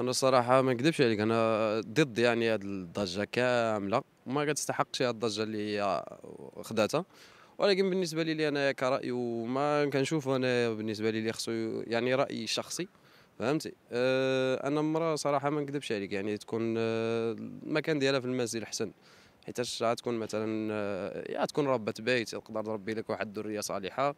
انا الصراحه ما نكذبش عليك انا ضد يعني هذه الضجه كامله وما كتستحقش هذه الضجه اللي هي خداتها ولكن بالنسبه لي انا كراي وما كنشوف انا بالنسبه لي خصو يعني رايي الشخصي فهمتي أه انا مرة صراحه ما نكذبش عليك يعني تكون آه، المكان ديالها في المنزل احسن حيتاش غتكون مثلا آه، يا تكون ربة بيت تقدر تربي لك واحد الذريه صالحه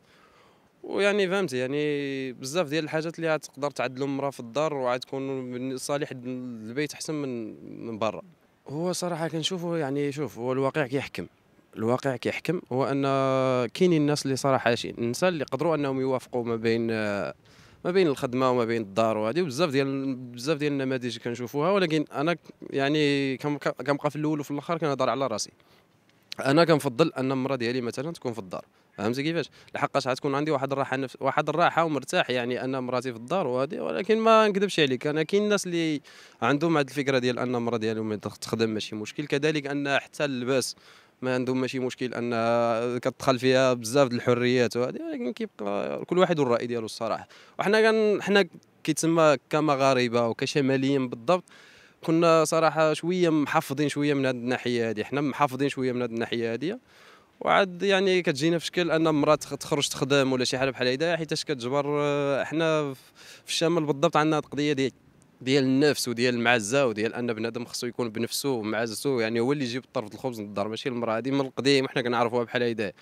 ويعني فهمتي يعني بزاف ديال الحاجات اللي تقدر تعدلهم مرا في الدار وعتكون صالح البيت احسن من من برا هو صراحه كنشوفه يعني شوف هو الواقع كيحكم الواقع كيحكم هو ان كاينين الناس اللي صراحه شي الناس اللي قدروا انهم يوافقوا ما بين ما بين الخدمه وما بين الدار وهذه بزاف ديال بزاف ديال النماذج كنشوفوها ولكن انا يعني كنبقى في الاول وفي الاخر كنهضر على راسي انا كنفضل ان المراه ديالي مثلا تكون في الدار فهمتي كيفاش لحقاش غتكون عندي واحد الراحه نفس واحد الراحه ومرتاح يعني ان مراتي في الدار وهذه ولكن ما نكذبش عليك انا كاين الناس اللي عندهم هذه الفكره ديال ان المراه ديالهم تخدم ماشي مشكل كذلك ان حتى اللباس ما عندهم ماشي مشكل ان كتدخل فيها بزاف ديال الحريات وهذه ولكن كيبقى كل واحد والراي ديالو الصراحه وحنا حنا كيتسمى كمغاربه وكشماليين بالضبط كنا صراحه شويه محافظين شويه من هذه الناحيه هذه حنا محافظين شويه من هذه الناحيه هذه وعاد يعني كتجينا في شكل ان مرة تخرج تخدم ولا شي حاجه بحال هكذا حيتاش كتجبر آه، حنا في الشمال بالضبط عندنا القضيه ديال ديال النفس وديال المعزه وديال ان بنادم خصو يكون بنفسه ومعزته يعني هو اللي يجيب طرف الخبز من الدار ماشي المراه هذه من القديم وحنا كنعرفوها بحال هكذا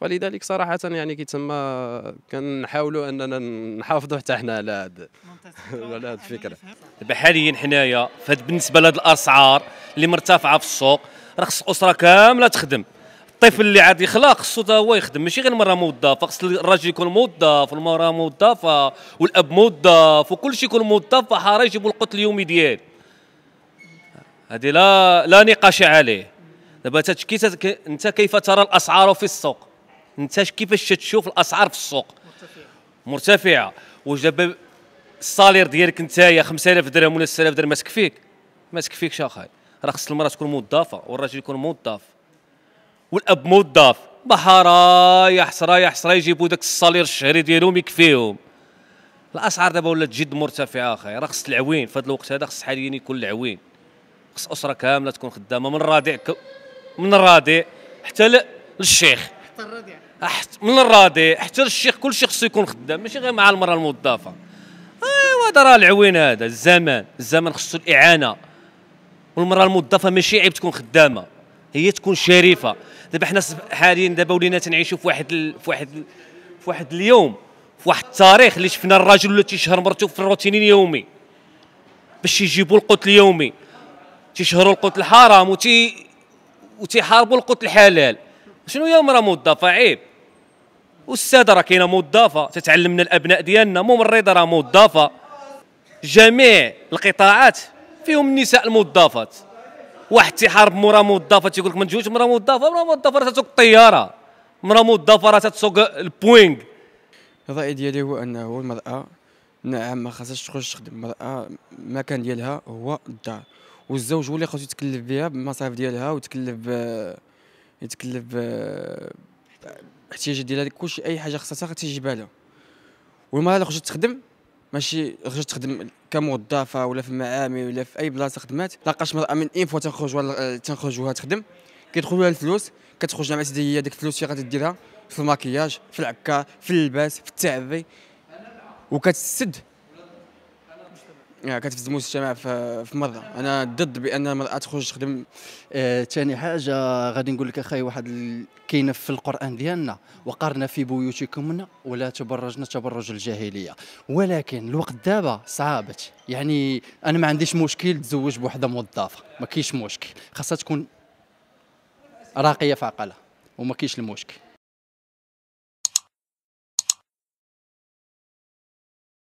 ولذلك صراحه يعني كيتسمى كنحاولوا اننا نحافظوا حتى حنا على هذا على هذه الفكره دابا حاليا حنايا بالنسبه لهذ الاسعار اللي مرتفعه في السوق راه خص اسره كامله تخدم الطفل اللي عاد يخلق خصو حتى هو يخدم ماشي غير المراه موظفه خص الراجل يكون موظف والمراه موظفه والاب موظف وكل شيء يكون موظف فحرج يجيبوا القوت اليومي ديال هذه لا لا نقاش عليه دابا انت كيف ترى الاسعار في السوق انت كيفاش تشوف الاسعار في السوق مرتفعه وجاب الصالير ديالك نتايا 5000 درهم ولا 6000 درهم ما تكفيك ما تكفيكش اخاي راه خص المراه تكون موظفه والراجل يكون موظف والاب موظف بحارة يا حسرة يا حسرة يجيبوا داك الصالير الشهري ديالهم يكفيهم الاسعار دابا ولات جد مرتفعه اخاي راه خص العوين في هذا الوقت هذا خص حاليا يكون العوين خص اسره كامله تكون خدامه من الرضيع ك... من الرضيع حتى للشيخ حتى الرضيع من الرادي حتى الشيخ كل شيء يكون خدام ماشي غير مع المراه الموظفه ايوا آه، هذا راه العوين هذا الزمان الزمان خصو الاعانه والمراه الموظفه ماشي عيب تكون خدامه هي تكون شريفه دابا حنا حاليا دابا ولينا تنعيشوا في واحد ال... في واحد ال... في واحد اليوم في واحد التاريخ اللي شفنا الراجل اللي تيشهر مرته في الروتين اليومي باش يجيبوا القوت اليومي تيشهروا القوت الحرام وتي وتيحاربوا القوت الحلال شنو هي المراه موظفه عيب والساده راه كاينه موظفه تتعلم من الابناء ديالنا ممرضه راه موظفه جميع القطاعات فيهم النساء الموظفات واحد تيحارب مرا موظفه تيقول لك ما تجوش مرا موظفه مرا موظفه راه تسوق الطياره مرا موظفه راه تسوق البوينغ الراي ديالي هو انه المراه نعم ما خاصهاش تخرج تخدم المراه المكان ديالها هو الدار والزوج هو اللي خاصو يتكلف بها بالمصاريف ديالها ويتكلف يتكلف احتياجات ديالها كلشي اي حاجه خصها تيجيبها لها والمراه اللي خرجت تخدم ماشي خرجت تخدم كموظفه ولا في المعامل ولا في اي بلاصه خدمات لاقاش مراه من اين فوا تنخرج ولا تنخرجوها تخدم كيدخلوا لها الفلوس كتخرج لها هي ديك الفلوس اللي غادي ديرها في الماكياج في العكا في اللباس في التعبي وكتسد يعني كانت في المجتمع في مره انا ضد بان المراه تخرج تخدم ثاني آه، حاجه غادي نقول لك اخاي واحد كاينه في القران ديالنا وقرنا في بيوتكم ولا تبرجنا تبرج الجاهليه ولكن الوقت دابا صعابت يعني انا ما عنديش مشكل تزوج بوحده موظفه ما كاينش مشكل خاصها تكون راقيه في عقلها وما كاينش المشكل